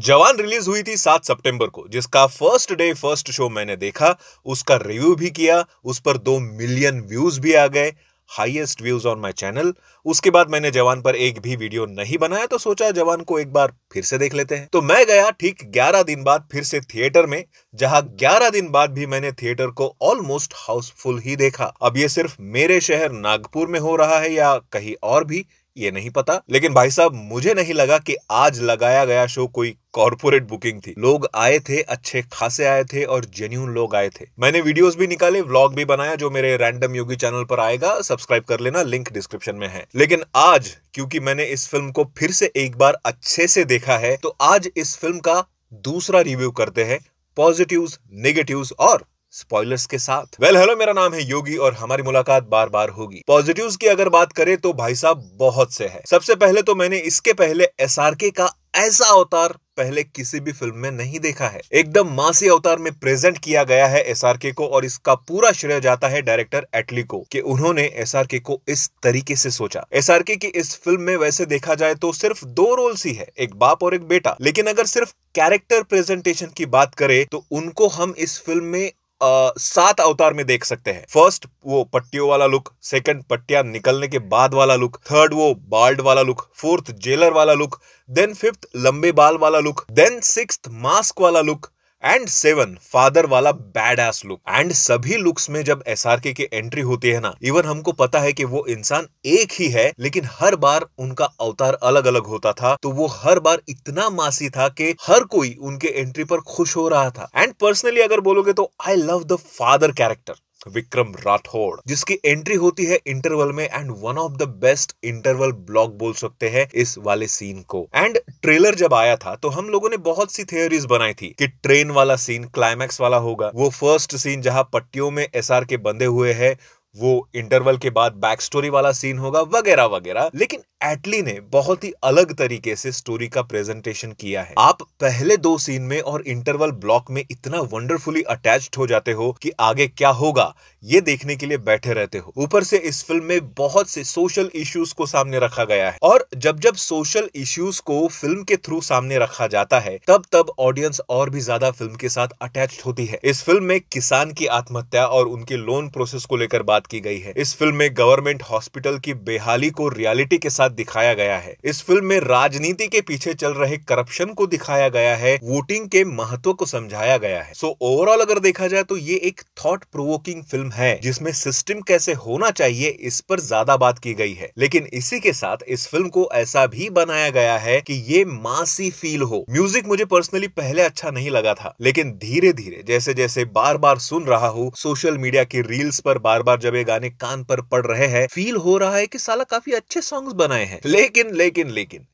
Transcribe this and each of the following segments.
जवान रिलीज हुई थी सात सितंबर को जिसका फर्स्ट डे फर्स्ट शो मैंने देखा उसका रिव्यू भी किया उस पर दो मिलियन व्यूज भी आ गए highest views on my channel उसके बाद मैंने जवान पर एक भी वीडियो नहीं बनाया तो सोचा जवान को एक बार फिर से देख लेते हैं तो मैं गया ठीक 11 दिन बाद फिर से थिएटर में जहां 11 दिन बाद भी मैंने थिएटर को ऑलमोस्ट हाउसफुल ही देखा अब ये सिर्फ मेरे शहर नागपुर में हो रहा है या कहीं और भी ये नहीं पता लेकिन भाई साहब मुझे नहीं लगा कि आज लगाया गया शो कोई कॉर्पोरेट बुकिंग थी लोग आए थे अच्छे खासे आए थे और जेन्यून लोग आए थे मैंने वीडियोस भी निकाले व्लॉग भी बनाया जो मेरे रैंडम योगी चैनल पर आएगा सब्सक्राइब कर लेना लिंक डिस्क्रिप्शन में है लेकिन आज क्योंकि मैंने इस फिल्म को फिर से एक बार अच्छे से देखा है तो आज इस फिल्म का दूसरा रिव्यू करते हैं पॉजिटिव नेगेटिव और स्पॉयलर्स के साथ वेल well, हेलो मेरा नाम है योगी और हमारी मुलाकात बार बार होगी पॉजिटिव्स की अगर बात करें तो भाई साहब बहुत से हैं। सबसे पहले तो मैंने इसके पहले एसआरके का ऐसा अवतार पहले किसी भी फिल्म में नहीं देखा है एकदम मासी अवतार में प्रेजेंट किया गया है के को और इसका पूरा श्रेय जाता है डायरेक्टर एटली को कि उन्होंने के को इस तरीके से सोचा एसआरके की इस फिल्म में वैसे देखा जाए तो सिर्फ दो रोल्स ही है एक बाप और एक बेटा लेकिन अगर सिर्फ कैरेक्टर प्रेजेंटेशन की बात करें तो उनको हम इस फिल्म में सात अवतार में देख सकते हैं फर्स्ट वो पट्टियों वाला लुक सेकंड पट्टिया निकलने के बाद वाला लुक थर्ड वो बाल्ड वाला लुक फोर्थ जेलर वाला लुक देन फिफ्थ लंबे बाल वाला लुक देन सिक्स मास्क वाला लुक एंड सेवन फादर वाला बैड एस लुक एंड सभी लुक्स में जब एस आर के एंट्री होती है ना इवन हमको पता है कि वो इंसान एक ही है लेकिन हर बार उनका अवतार अलग अलग होता था तो वो हर बार इतना मासी था कि हर कोई उनके एंट्री पर खुश हो रहा था एंड पर्सनली अगर बोलोगे तो I love the father character Vikram Rathore जिसकी एंट्री होती है इंटरवल में and one of the best interval block बोल सकते हैं इस वाले सीन को एंड ट्रेलर जब आया था तो हम लोगों ने बहुत सी थियोरीज बनाई थी कि ट्रेन वाला सीन क्लाइमैक्स वाला होगा वो फर्स्ट सीन जहां पट्टियों में एसआर के बंधे हुए है वो इंटरवल के बाद बैक स्टोरी वाला सीन होगा वगैरह वगैरह लेकिन एटली ने बहुत ही अलग तरीके से स्टोरी का प्रेजेंटेशन किया है आप पहले दो सीन में और इंटरवल ब्लॉक में इतना वंडरफुली अटैच्ड हो जाते हो कि आगे क्या होगा ये देखने के लिए बैठे रहते हो ऊपर से इस फिल्म में बहुत से सोशल इश्यूज को सामने रखा गया है और जब जब सोशल इश्यूज को फिल्म के थ्रू सामने रखा जाता है तब तब ऑडियंस और भी ज्यादा फिल्म के साथ अटैच होती है इस फिल्म में किसान की आत्महत्या और उनके लोन प्रोसेस को लेकर बात बात की गई है इस फिल्म में गवर्नमेंट हॉस्पिटल की बेहाली को रियलिटी के साथ दिखाया गया है इस फिल्म में राजनीति के पीछे चल रहे करप्शन को दिखाया गया है वोटिंग के महत्व को समझाया गया है सो so, ओवरऑल अगर देखा जाए तो ये एक थॉट प्रोवोकिंग फिल्म है जिसमें सिस्टम कैसे होना चाहिए इस पर ज्यादा बात की गई है लेकिन इसी के साथ इस फिल्म को ऐसा भी बनाया गया है कि ये मासी फील हो म्यूजिक मुझे पर्सनली पहले अच्छा नहीं लगा था लेकिन धीरे धीरे जैसे जैसे बार बार सुन रहा हूँ सोशल मीडिया की रील्स पर बार बार जब जब ये गाने कान पर पड़ रहे हैं फील हो रहा है कि साला काफी अच्छे सॉन्ग्स बनाए हैं लेकिन लेकिन लेकिन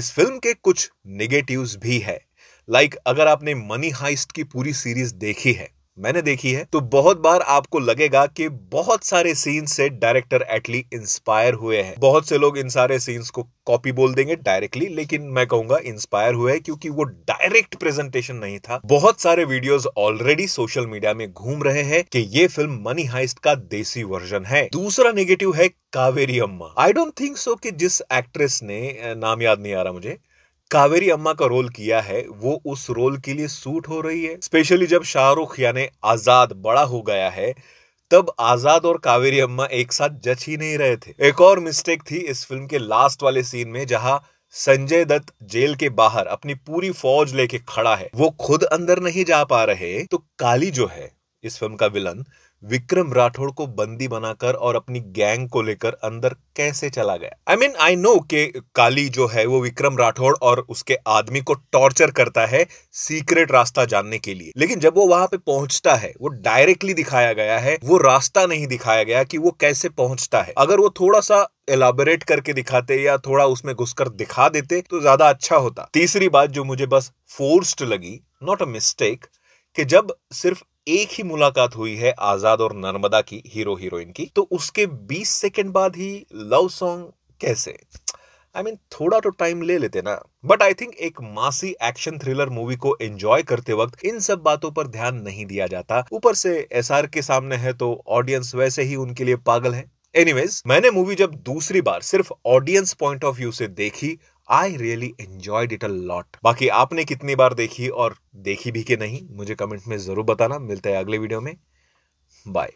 इस फिल्म के कुछ निगेटिव भी है लाइक like, अगर आपने मनी हाइस्ट की पूरी सीरीज देखी है मैंने देखी है तो बहुत बार आपको लगेगा कि बहुत सारे सीन से डायरेक्टर एटली इंस्पायर हुए हैं बहुत से लोग इन सारे सीन्स को कॉपी बोल देंगे डायरेक्टली लेकिन मैं कहूंगा इंस्पायर हुए हैं क्योंकि वो डायरेक्ट प्रेजेंटेशन नहीं था बहुत सारे वीडियोस ऑलरेडी सोशल मीडिया में घूम रहे हैं कि ये फिल्म मनी हाइस्ट का देसी वर्जन है दूसरा नेगेटिव है कावेरी अम्मा आई डोंट थिंक सो कि जिस एक्ट्रेस ने नाम याद नहीं आ रहा मुझे कावेरी अम्मा का रोल किया है वो उस रोल के लिए सूट हो रही है स्पेशली जब शाहरुख यानी आजाद बड़ा हो गया है तब आजाद और कावेरी अम्मा एक साथ जच ही नहीं रहे थे एक और मिस्टेक थी इस फिल्म के लास्ट वाले सीन में जहां संजय दत्त जेल के बाहर अपनी पूरी फौज लेके खड़ा है वो खुद अंदर नहीं जा पा रहे तो काली जो है इस फिल्म का विलन विक्रम राठौड़ को बंदी बनाकर और अपनी गैंग को लेकर अंदर कैसे चला गया आई मीन आई नो के काली जो है वो विक्रम राठौड़ और उसके आदमी को टॉर्चर करता है सीक्रेट रास्ता जानने के लिए लेकिन जब वो वहां पे पहुंचता है वो डायरेक्टली दिखाया गया है वो रास्ता नहीं दिखाया गया कि वो कैसे पहुंचता है अगर वो थोड़ा सा एलाबोरेट करके दिखाते या थोड़ा उसमें घुसकर दिखा देते तो ज्यादा अच्छा होता तीसरी बात जो मुझे बस फोर्स्ड लगी नॉट अ मिस्टेक कि जब सिर्फ एक ही मुलाकात हुई है आजाद और नर्मदा की हीरो हीरोइन की तो उसके 20 सेकंड बाद ही लव सॉन्ग कैसे आई I मीन mean, थोड़ा तो टाइम ले लेते ना बट आई थिंक एक मासी एक्शन थ्रिलर मूवी को एंजॉय करते वक्त इन सब बातों पर ध्यान नहीं दिया जाता ऊपर से एस के सामने है तो ऑडियंस वैसे ही उनके लिए पागल है एनीवेज मैंने मूवी जब दूसरी बार सिर्फ ऑडियंस पॉइंट ऑफ व्यू से देखी I really enjoyed it a lot बाकी आपने कितनी बार देखी और देखी भी कि नहीं मुझे कमेंट में जरूर बताना मिलता है अगले वीडियो में बाय